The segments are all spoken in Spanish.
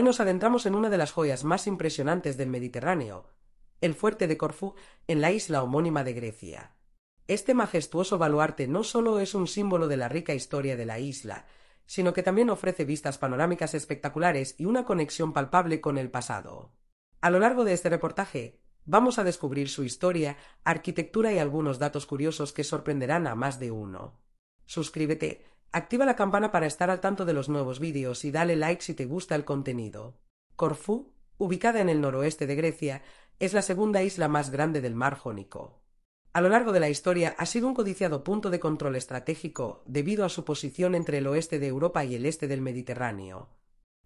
Hoy nos adentramos en una de las joyas más impresionantes del Mediterráneo, el fuerte de Corfú en la isla homónima de Grecia. Este majestuoso baluarte no solo es un símbolo de la rica historia de la isla, sino que también ofrece vistas panorámicas espectaculares y una conexión palpable con el pasado. A lo largo de este reportaje, vamos a descubrir su historia, arquitectura y algunos datos curiosos que sorprenderán a más de uno. Suscríbete Activa la campana para estar al tanto de los nuevos vídeos y dale like si te gusta el contenido. Corfú, ubicada en el noroeste de Grecia, es la segunda isla más grande del mar Jónico. A lo largo de la historia ha sido un codiciado punto de control estratégico debido a su posición entre el oeste de Europa y el este del Mediterráneo.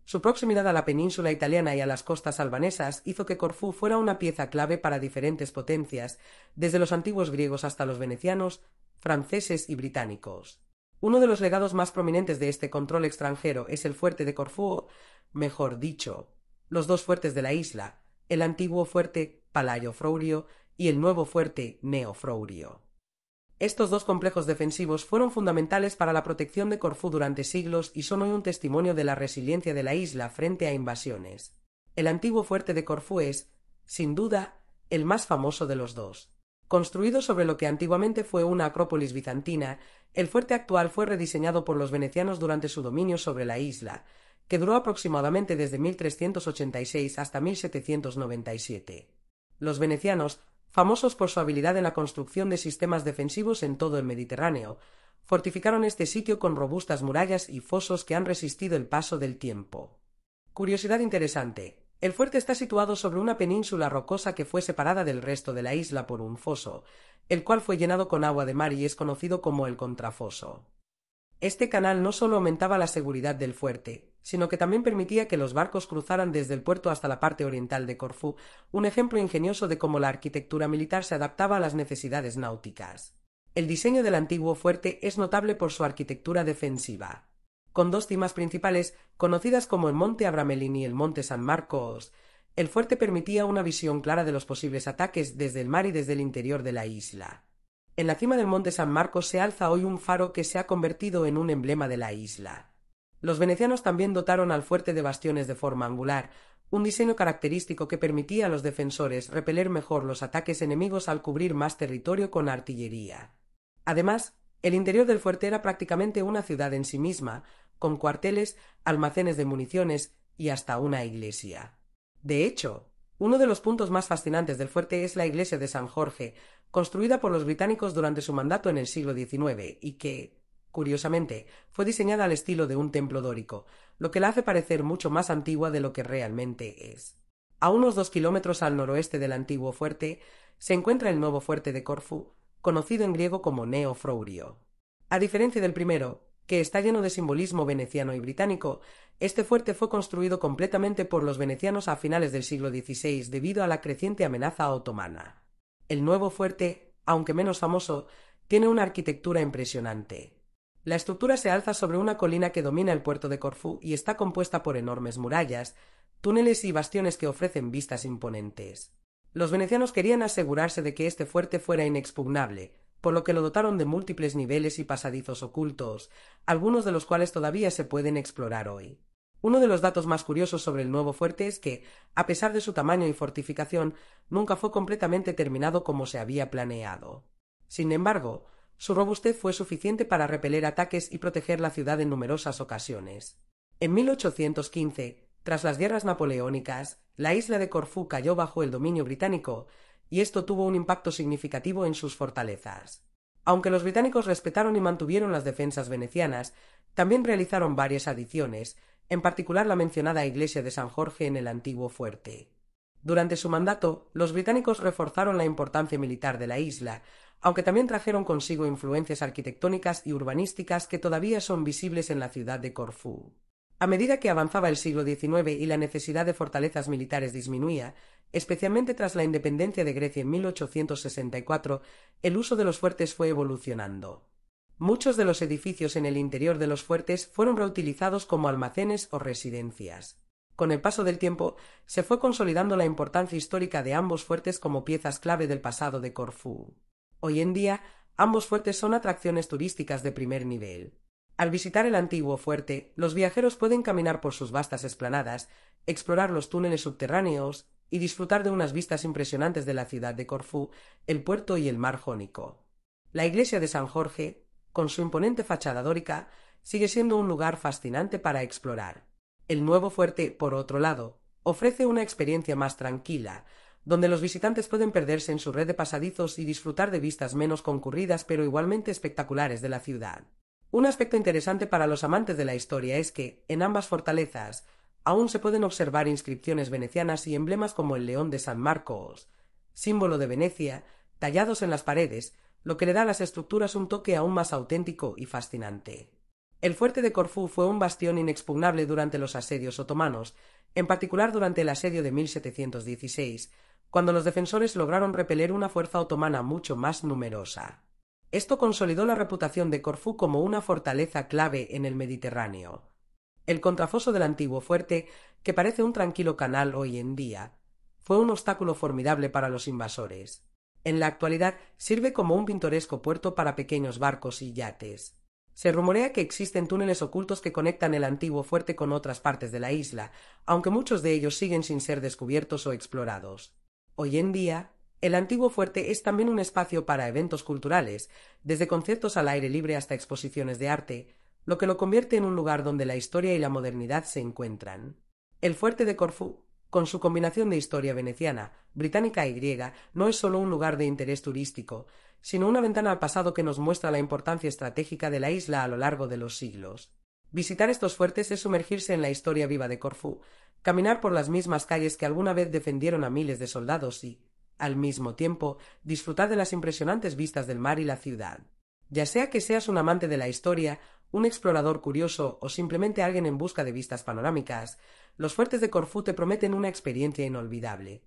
Su proximidad a la península italiana y a las costas albanesas hizo que Corfú fuera una pieza clave para diferentes potencias, desde los antiguos griegos hasta los venecianos, franceses y británicos. Uno de los legados más prominentes de este control extranjero es el fuerte de Corfú, mejor dicho, los dos fuertes de la isla, el antiguo fuerte Palayo Frourio y el nuevo fuerte Neo-Frourio. Estos dos complejos defensivos fueron fundamentales para la protección de Corfú durante siglos y son hoy un testimonio de la resiliencia de la isla frente a invasiones. El antiguo fuerte de Corfú es, sin duda, el más famoso de los dos. Construido sobre lo que antiguamente fue una acrópolis bizantina, el fuerte actual fue rediseñado por los venecianos durante su dominio sobre la isla, que duró aproximadamente desde 1386 hasta 1797. Los venecianos, famosos por su habilidad en la construcción de sistemas defensivos en todo el Mediterráneo, fortificaron este sitio con robustas murallas y fosos que han resistido el paso del tiempo. Curiosidad interesante. El fuerte está situado sobre una península rocosa que fue separada del resto de la isla por un foso, el cual fue llenado con agua de mar y es conocido como el contrafoso. Este canal no solo aumentaba la seguridad del fuerte, sino que también permitía que los barcos cruzaran desde el puerto hasta la parte oriental de Corfú, un ejemplo ingenioso de cómo la arquitectura militar se adaptaba a las necesidades náuticas. El diseño del antiguo fuerte es notable por su arquitectura defensiva con dos cimas principales conocidas como el Monte Abramelín y el Monte San Marcos. El fuerte permitía una visión clara de los posibles ataques desde el mar y desde el interior de la isla. En la cima del Monte San Marcos se alza hoy un faro que se ha convertido en un emblema de la isla. Los venecianos también dotaron al fuerte de bastiones de forma angular, un diseño característico que permitía a los defensores repeler mejor los ataques enemigos al cubrir más territorio con artillería. Además, el interior del fuerte era prácticamente una ciudad en sí misma, con cuarteles, almacenes de municiones y hasta una iglesia. De hecho, uno de los puntos más fascinantes del fuerte es la iglesia de San Jorge, construida por los británicos durante su mandato en el siglo XIX y que, curiosamente, fue diseñada al estilo de un templo dórico, lo que la hace parecer mucho más antigua de lo que realmente es. A unos dos kilómetros al noroeste del antiguo fuerte se encuentra el nuevo fuerte de Corfu, conocido en griego como Neo Frourio. A diferencia del primero, que está lleno de simbolismo veneciano y británico. Este fuerte fue construido completamente por los venecianos a finales del siglo XVI debido a la creciente amenaza otomana. El nuevo fuerte, aunque menos famoso, tiene una arquitectura impresionante. La estructura se alza sobre una colina que domina el puerto de Corfú y está compuesta por enormes murallas, túneles y bastiones que ofrecen vistas imponentes. Los venecianos querían asegurarse de que este fuerte fuera inexpugnable, por lo que lo dotaron de múltiples niveles y pasadizos ocultos, algunos de los cuales todavía se pueden explorar hoy. Uno de los datos más curiosos sobre el nuevo fuerte es que, a pesar de su tamaño y fortificación, nunca fue completamente terminado como se había planeado. Sin embargo, su robustez fue suficiente para repeler ataques y proteger la ciudad en numerosas ocasiones. En 1815, tras las guerras napoleónicas, la isla de Corfú cayó bajo el dominio británico, y esto tuvo un impacto significativo en sus fortalezas. Aunque los británicos respetaron y mantuvieron las defensas venecianas, también realizaron varias adiciones, en particular la mencionada iglesia de San Jorge en el antiguo fuerte. Durante su mandato, los británicos reforzaron la importancia militar de la isla, aunque también trajeron consigo influencias arquitectónicas y urbanísticas que todavía son visibles en la ciudad de Corfú. A medida que avanzaba el siglo XIX y la necesidad de fortalezas militares disminuía, Especialmente tras la independencia de Grecia en 1864, el uso de los fuertes fue evolucionando. Muchos de los edificios en el interior de los fuertes fueron reutilizados como almacenes o residencias. Con el paso del tiempo, se fue consolidando la importancia histórica de ambos fuertes como piezas clave del pasado de Corfú. Hoy en día, ambos fuertes son atracciones turísticas de primer nivel. Al visitar el antiguo fuerte, los viajeros pueden caminar por sus vastas esplanadas, explorar los túneles subterráneos y disfrutar de unas vistas impresionantes de la ciudad de Corfú, el puerto y el mar Jónico. La iglesia de San Jorge, con su imponente fachada dórica, sigue siendo un lugar fascinante para explorar. El nuevo fuerte, por otro lado, ofrece una experiencia más tranquila, donde los visitantes pueden perderse en su red de pasadizos y disfrutar de vistas menos concurridas pero igualmente espectaculares de la ciudad. Un aspecto interesante para los amantes de la historia es que, en ambas fortalezas, aún se pueden observar inscripciones venecianas y emblemas como el león de San Marcos, símbolo de Venecia, tallados en las paredes, lo que le da a las estructuras un toque aún más auténtico y fascinante. El fuerte de Corfú fue un bastión inexpugnable durante los asedios otomanos, en particular durante el asedio de 1716, cuando los defensores lograron repeler una fuerza otomana mucho más numerosa. Esto consolidó la reputación de Corfú como una fortaleza clave en el Mediterráneo. El contrafoso del antiguo fuerte, que parece un tranquilo canal hoy en día, fue un obstáculo formidable para los invasores. En la actualidad sirve como un pintoresco puerto para pequeños barcos y yates. Se rumorea que existen túneles ocultos que conectan el antiguo fuerte con otras partes de la isla, aunque muchos de ellos siguen sin ser descubiertos o explorados. Hoy en día, el antiguo fuerte es también un espacio para eventos culturales, desde conciertos al aire libre hasta exposiciones de arte, lo que lo convierte en un lugar donde la historia y la modernidad se encuentran. El fuerte de Corfú, con su combinación de historia veneciana, británica y griega, no es solo un lugar de interés turístico, sino una ventana al pasado que nos muestra la importancia estratégica de la isla a lo largo de los siglos. Visitar estos fuertes es sumergirse en la historia viva de Corfú, caminar por las mismas calles que alguna vez defendieron a miles de soldados y, al mismo tiempo, disfrutar de las impresionantes vistas del mar y la ciudad. Ya sea que seas un amante de la historia un explorador curioso o simplemente alguien en busca de vistas panorámicas, los fuertes de Corfú te prometen una experiencia inolvidable.